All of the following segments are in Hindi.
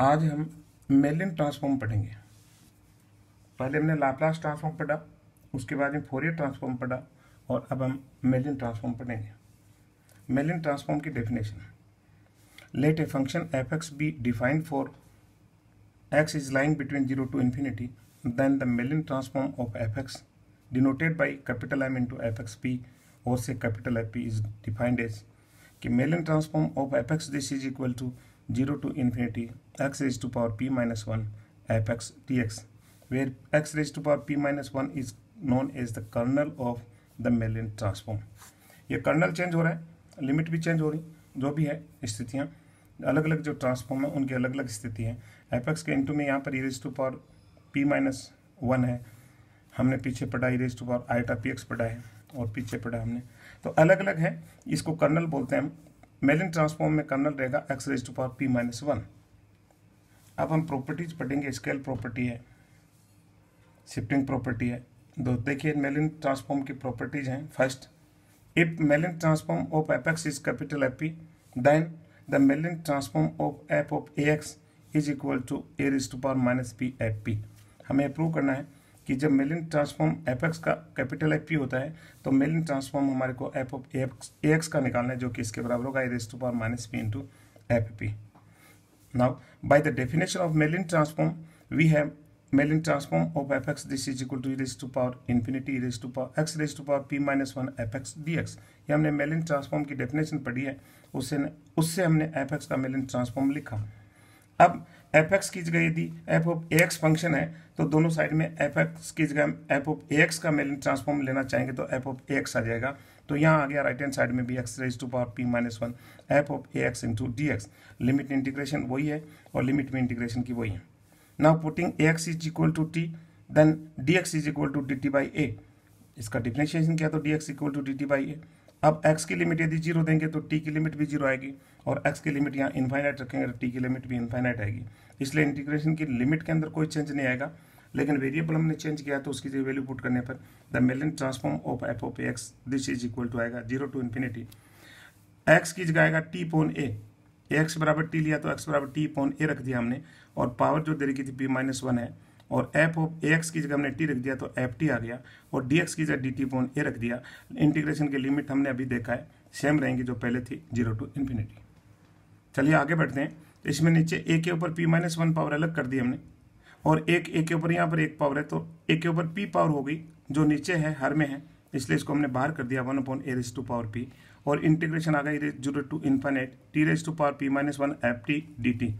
आज हम मेलिन ट्रांसफॉर्म पढ़ेंगे पहले हमने लाप्लास ट्रांसफॉर्म पढ़ा उसके बाद में फोरियर ट्रांसफॉर्म पढ़ा और अब हम मेलिन ट्रांसफॉर्म पढ़ेंगे मेलिन ट्रांसफॉर्म की definition let a function f x be defined for x is lying between zero to infinity then the Mellin transform of F x denoted by capital M into f x p और say capital F p is defined as कि Mellin transform of F x this is equal to 0 to infinity x raised to power p minus 1 apex dx where x raised to power p minus 1 is known as the kernel of the Mellin transform ये कर्नल चेंज हो रहा है लिमिट भी चेंज हो रही जो भी है स्थितियाँ अलग अलग जो ट्रांसफॉर्म है उनकी अलग अलग स्थिति है एक्स के इंटू में यहाँ पर e raise to power P minus one है हमने पीछे पढ़ा e raise to power eta p x पढ़ा है और पीछे पढ़ा हमने तो अलग अलग है इसको कर्नल बोलते हैं हम मेलिन ट्रांसफॉर्म में कर्नल रहेगा x raise to power P minus one अब हम प्रॉपर्टीज पढ़ेंगे स्केल प्रॉपर्टी है शिफ्टिंग प्रॉपर्टी है दो देखिए मेलिन ट्रांसफॉर्म की प्रॉपर्टीज हैं first if Mellin transform of F x is capital F P then the Mellin transform of F of a x is equal to a raise to power minus p f p हमें प्रूव करना है कि जब मेलिन ट्रांसफॉर्म एफ एक्स का कैपिटल एफ पी होता है तो मेलिन ट्रांसफॉर्म हमारे को f of x a x का निकालना है जो कि इसके बराबर होगा a raise to power minus p into f p now by the definition of Mellin transform we have Mellin transform of F x this is equal to raise to power infinity raise to power x raise to power P minus one F x D x ये हमने मेलिन ट्रांसफॉर्म की डेफिनेशन पढ़ी है उससे उससे हमने एफ एक्स का मेलिन ट्रांसफॉर्म लिखा अब एफ एक्स की जगह यदि f of a x function है तो दोनों साइड में एफ एक्स की जगह एफ ऑफ ए एक्स का मेलन ट्रांसफॉर्म लेना चाहेंगे तो एफ ऑफ ए एक्स आ जाएगा तो यहाँ आ गया राइट हैंड साइड में भी x raise to power P minus one f of a x into d x limit integration वही है और लिमिट में इंटीग्रेशन की वही है now putting a x is equal to t then d x is equal to d t by a इसका डिफ्रेंशिएशन किया तो d x equal to d t by a अब x की लिमिट यदि जीरो देंगे तो t की लिमिट भी जीरो आएगी और x की लिमिट यहाँ इन्फाइनाइट रखेंगे तो t की लिमिट भी इन्फाइनाइट आएगी इसलिए इंटीग्रेशन की लिमिट के अंदर कोई चेंज नहीं आएगा लेकिन वेरिएबल हमने चेंज किया तो उसकी वैल्यू पुट करने पर the Mellin transform of f p x this is equal to आएगा जीरो टू इन्फिनिटी एक्स की जगह आएगा टी पोन ए एक्स बराबर टी लिया तो एक्स बराबर टी पोन ए रख दिया हमने और पावर जो दे रखी थी पी माइनस वन है और एफ ऑफ ए एक्स की जगह हमने टी रख दिया तो एफ टी आ गया और डी एक्स की जगह डी टी अपॉन ए रख दिया इंटीग्रेशन की लिमिट हमने अभी देखा है सेम रहेंगी जो पहले थी जीरो टू इन्फिनिटी चलिए आगे बढ़ते हैं तो इसमें नीचे ए के ऊपर पी माइनस वन पावर अलग कर दी हमने और एक ए के ऊपर यहाँ पर एक पावर है तो ए के ऊपर पी पावर होगी जो नीचे है हर में है इसलिए इसको हमने बाहर कर दिया one upon a raise to power p और इंटीग्रेशन आ गई zero to infinity t raise to power P minus one f T D t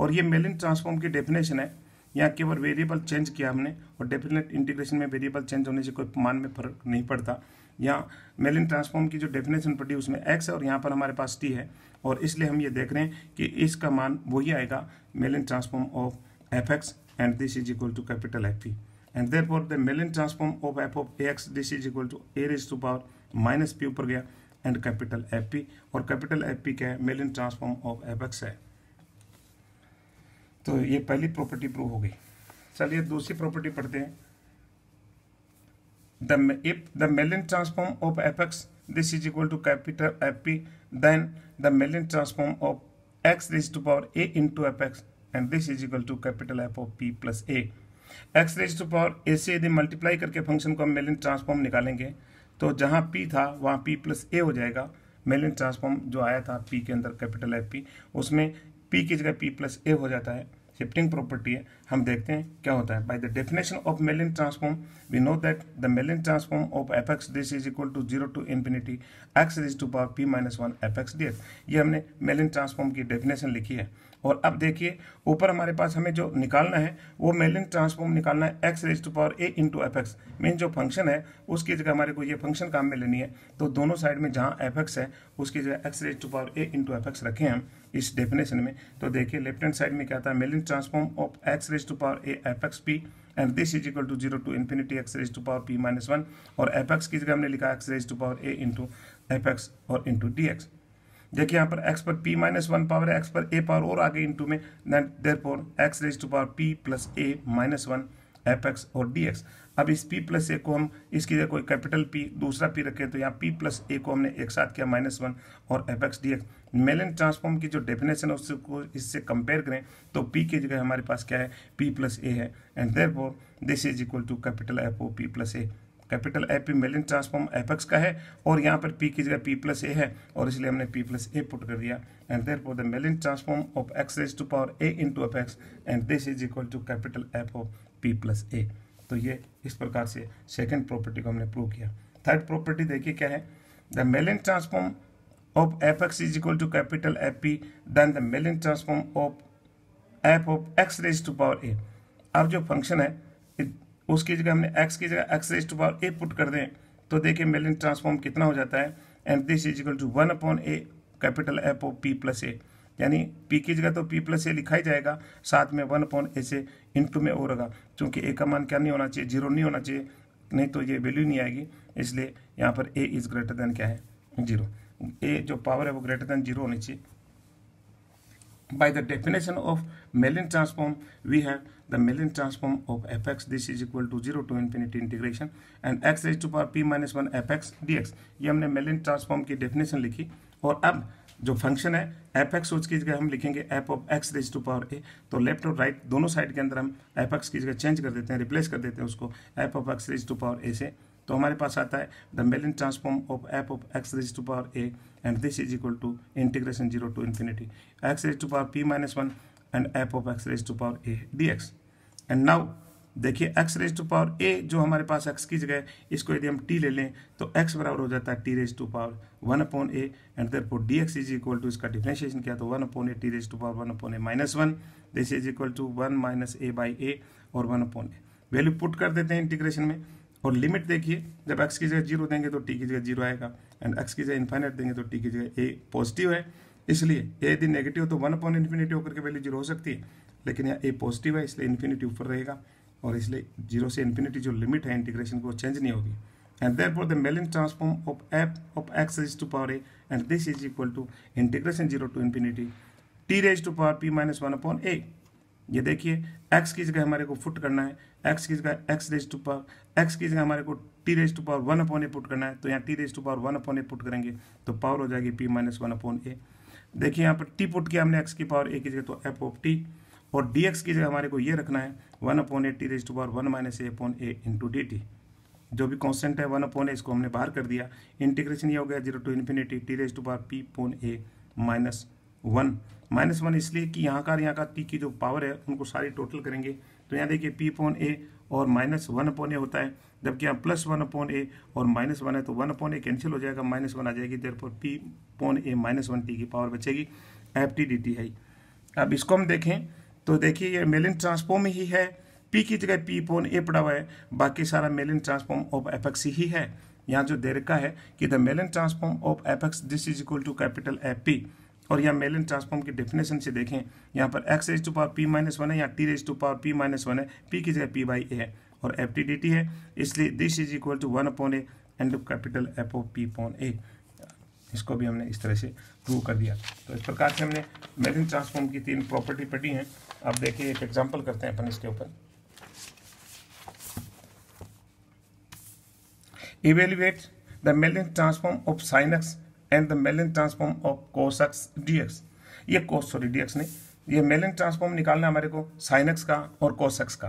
और ये मेलिन ट्रांसफॉर्म की डेफिनेशन है यहाँ केवल वेरिएबल चेंज किया हमने और डेफिनेट इंटीग्रेशन में वेरिएबल चेंज होने से कोई मान में फर्क नहीं पड़ता यहाँ मेलिन ट्रांसफॉर्म की जो डेफिनेशन पड़ी उसमें एक्स है और यहाँ पर हमारे पास टी है और इसलिए हम ये देख रहे हैं कि इसका मान वही आएगा Mellin transform of F x and this is equal to capital F p and therefore the Mellin transform of F of a x this is equal to a raise to power minus p ऊपर गया एंड कैपिटल एफ पी और कैपिटल एफ पी क्या है Mellin transform of F x है तो ये पहली प्रॉपर्टी प्रूव हो गई चलिए दूसरी प्रॉपर्टी पढ़ते हैं Mellin transform of F x this is equal to capital F p then the Mellin transform of x raise to power a into f x and this is equal to capital F of P plus a x raise to power ए से यदि मल्टीप्लाई करके फंक्शन को हम मेलिन ट्रांसफॉर्म निकालेंगे तो जहां पी था वहां पी प्लस ए हो जाएगा मेलिन ट्रांसफॉर्म जो आया था पी के अंदर कैपिटल एफ पी उसमें पी की जगह पी प्लस ए हो जाता है शिफ्टिंग प्रॉपर्टी है हम देखते हैं क्या होता है by the definition of Mellin transform we know that the Mellin transform of F x this is equal to zero to infinity x is to power P minus one F x D x ये हमने मेलिन ट्रांसफॉर्म की डेफिनेशन लिखी है और अब देखिए ऊपर हमारे पास हमें जो निकालना है वो मेलिन ट्रांसफॉर्म निकालना है x raise to power a into f x mean जो फंक्शन है उसकी जगह हमारे को ये फंक्शन काम में लेनी है तो दोनों साइड में जहाँ एफ एक्स है उसकी जगह x raise to power a into f x रखें हैं इस डेफिनेशन में तो देखिए लेफ्ट हैंड साइड में क्या था Mellin transform of x raise to power a f x p and this is equal to zero to infinity x raise to power P minus one और एफ एक्स की जगह हमने लिखा x raise to power a into f x और इंटू डी एक्स देखिए यहाँ पर एक्स पर पी माइनस वन पावर है पर ए पावर और आगे इंटू में then therefore x raise to power p plus a minus one F x और डी एक्स अब इस पी प्लस ए को हम इसकी जगह कोई कैपिटल पी दूसरा पी रखें तो यहाँ पी प्लस ए को हमने एक साथ किया माइनस वन और f x D x Mellin transform की जो डेफिनेशन है उसको इससे कंपेयर करें तो पी की जगह हमारे पास क्या है पी प्लस ए है and there this is equal to capital F O P plus A capital F P Mellin transform F x का है और यहाँ पर पी की जगह पी प्लस ए है और इसलिए हमने पी प्लस ए पुट कर दिया and therefore the Mellin transform of x raise to power a into f x and this is equal to capital F O P plus a तो ये इस प्रकार से सेकेंड प्रॉपर्टी को हमने प्रूव किया थर्ड प्रॉपर्टी देखिए क्या है the Mellin transform of F x is equal to capital F P then the Mellin transform of F of x raise to power A अब जो फंक्शन है उसकी जगह हमने एक्स की जगह x raise to power A put कर दें तो देखिए मेलिन ट्रांसफॉर्म कितना हो जाता है and this is equal to one upon A capital F of P plus A यानी पी जगह तो पी प्लस ए लिखा ही जाएगा साथ में वन पॉइंट ए से इंटू में ओ रहेगा क्योंकि ए का मान क्या नहीं होना चाहिए जीरो नहीं होना चाहिए नहीं तो ये वैल्यू नहीं आएगी इसलिए यहाँ पर ए इज ग्रेटर देन क्या है जीरो ए जो पावर है वो ग्रेटर देन जीरो होनी चाहिए by the definition of Mellin transform we have the Mellin transform of F x this is equal to zero to infinity integration and X is to power P minus one F x D x ये हमने मेलिन ट्रांसफॉर्म की डेफिनेशन लिखी और अब जो फंक्शन है एफ एक्स सोच कीजिएगा हम लिखेंगे F of x raise to power A तो लेफ्ट और राइट दोनों साइड के अंदर हम एफ एक्स की जगह चेंज कर देते हैं रिप्लेस कर देते हैं उसको F of x raise to power ए से तो हमारे पास आता है the Mellin transform of F of x raise to power A and this is equal to integration zero to infinity x raise to power P minus one and F of x raise to power A D X and now देखिए X raise to power A जो हमारे पास एक्स की जगह है इसको यदि हम टी ले लें तो एक्स बराबर हो जाता है T raise to power one upon A and therefore D x is equal to इसका डिफ्रेंशिएशन किया तो one upon A T raise to power one upon A minus one this is equal to one minus A by A और one upon A value put कर देते हैं इंटीग्रेशन में और लिमिट देखिए जब एक्स की जगह जीरो देंगे तो टी की जगह जीरो आएगा एंड एक्स की जगह इन्फाइनेट देंगे तो टी की जगह ए पॉजिटिव है इसलिए ए यदि नेगेटिव तो वन अपॉन इन्फिनिटी होकर के वैल्यू जीरो हो सकती है लेकिन यहाँ ए पॉजिटिव है इसलिए इन्फिनिटी ऊपर रहेगा और इसलिए जीरो से इन्फिनिटी जो लिमिट है इंटीग्रेशन को चेंज नहीं होगी and therefore the Mellin transform of F of X is to power A and this is equal to integration zero to infinity T raise to power P minus one upon A ये देखिए एक्स की जगह हमारे को फुट करना है एक्स की जगह x raise to power X की जगह हमारे को T raise to power one upon A put करना है तो यहाँ T raise to power one upon A put करेंगे तो पावर हो जाएगी P minus one upon A देखिए यहाँ पर टी पुट किया हमने एक्स की पावर ए की जगह तो एफ ऑफ टी और dx की जगह हमारे को ये रखना है one upon A T raise to power one minus A upon A into D T जो भी कॉन्सेंट है वन अपॉन ए इसको हमने बाहर कर दिया इंटीग्रेशन ये हो गया zero to infinity T raise to power P upon A minus one minus one इसलिए कि यहाँ का यहाँ का टी की जो पावर है उनको सारी टोटल करेंगे तो यहाँ देखिए पी पोन ए और माइनस वन अपॉन ए होता है जबकि यहाँ प्लस वन अपॉन ए और माइनस वन है तो वन अपॉन ए कैंसिल हो जाएगा माइनस वन आ जाएगी therefore P upon A minus one T की पावर बचेगी एफ टी डी टी है अब इसको हम देखें तो देखिए ये मेलिन ट्रांसफॉर्म ही है पी की जगह पी पोन ए पड़ा हुआ है बाकी सारा मेलिन ट्रांसफॉर्म ऑफ एपेक्स ही है यहाँ जो दे रखा है कि the Mellin transform of F X this is equal to capital F P और यहाँ मेलिन ट्रांसफॉर्म की डेफिनेशन से देखें यहाँ पर X raise to power P minus one है या T raise to power P minus one है पी की जगह पी बाई ए है और एफ टी डी टी है इसलिए this is equal to one upon A and capital F O P upon A इसको भी हमने इस तरह से प्रूव कर दिया तो इस प्रकार से हमने मेलिन ट्रांसफॉर्म की तीन प्रॉपर्टी पढ़ी हैं अब देखिए एक एग्जांपल करते हैं अपन इसके ऊपर evaluate the Mellin transform of sine X and the Mellin transform of cos X D X ये कोस सॉरी डीएक्स नहीं ये मेलिन ट्रांसफॉर्म निकालना है हमारे को साइनक्स का और कोसक्स का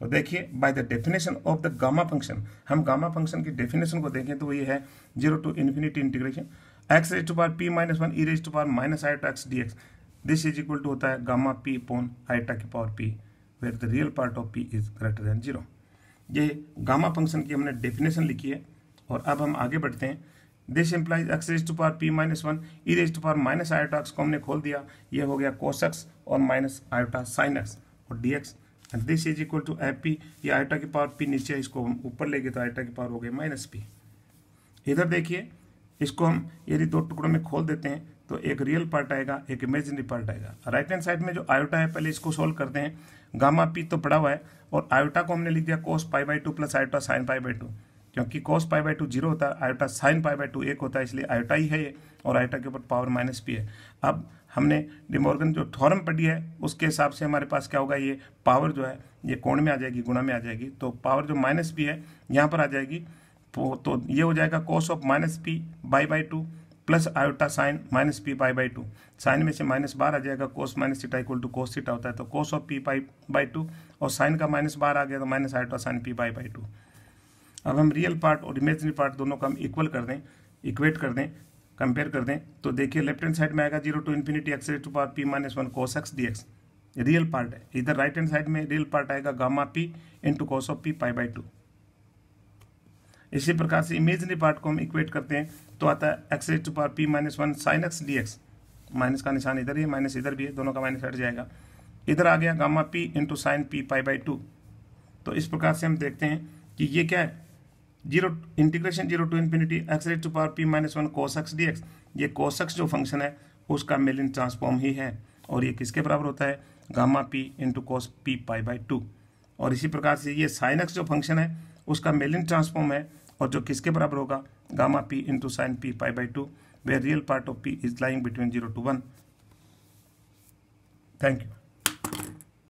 तो देखिए by the definition of the gamma function हम गामा फंक्शन की डेफिनेशन को देखें तो ये है zero to infinity integration X raise to power P minus one E raise to power minus I to X D X this is equal to होता है गामा पी अपॉन आइटा की power P where the real part of P is greater than zero ये गामा फंक्शन की हमने डेफिनेशन लिखी है और अब हम आगे बढ़ते हैं this implies X raise to power P minus one E raise to power minus iota को हमने खोल दिया ये हो गया एक्स और माइनस आयोटा साइन एक्स और D X and this is equal to F P ये आयोटा की पावर पी नीचे इसको हम ऊपर ले गए तो आयोटा की पावर हो गई माइनस पी इधर देखिए इसको हम यदि दो टुकड़ों में खोल देते हैं तो एक रियल पार्ट आएगा एक इमेजिनरी पार्ट आएगा राइट हैंड साइड में जो आयोटा है पहले इसको सोल्व करते हैं गामा पी तो पड़ा हुआ है और आयोटा को हमने लिख दिया cos pi by two plus iota sine pi by two क्योंकि cos pi by two zero होता है iota sine pi by two एक होता है इसलिए आयोटा ही है ये और आयोटा के ऊपर पावर माइनस पी है अब हमने डिमोर्गन जो थॉरम पढ़ी है उसके हिसाब से हमारे पास क्या होगा ये पावर जो है ये कोण में आ जाएगी गुणा में आ जाएगी तो पावर जो माइनस पी है यहाँ पर आ जाएगी तो, तो ये हो जाएगा cos of minus P by by two plus iota sine minus P pi by two sine में से माइनस बार आ जाएगा cos minus theta equal to cos theta होता है तो cos of P pi by two और साइन का माइनस बार आ गया तो minus iota sine P pi by two अब हम रियल पार्ट और इमेजनरी पार्ट दोनों का हम इक्वल कर दें इक्वेट कर दें कंपेयर कर दें तो देखिए लेफ्ट हैंड साइड में आएगा zero to infinity X to power P minus one cos X D X real part है इधर राइट हैंड साइड में रियल पार्ट आएगा gamma P into cos of P pi by two इसी प्रकार से इमेजनरी पार्ट को हम इक्वेट करते हैं तो आता है x raise to power P minus one sine X D X minus का निशान इधर ही है माइनस इधर भी है दोनों का माइनस हट जाएगा इधर आ गया gamma P into sine P pi by two तो इस प्रकार से हम देखते हैं कि ये क्या है zero integration zero to infinity X raise to power P minus one cos X D x ये कोसक्स जो फंक्शन है उसका मेलिन ट्रांसफॉर्म ही है और ये किसके बराबर होता है gamma P into cos P pi by two और इसी प्रकार से ये साइनक्स जो फंक्शन है उसका मेलिन ट्रांसफॉर्म है और जो किसके बराबर होगा gamma P into sine P pi by two where real part of P is lying between zero to one thank you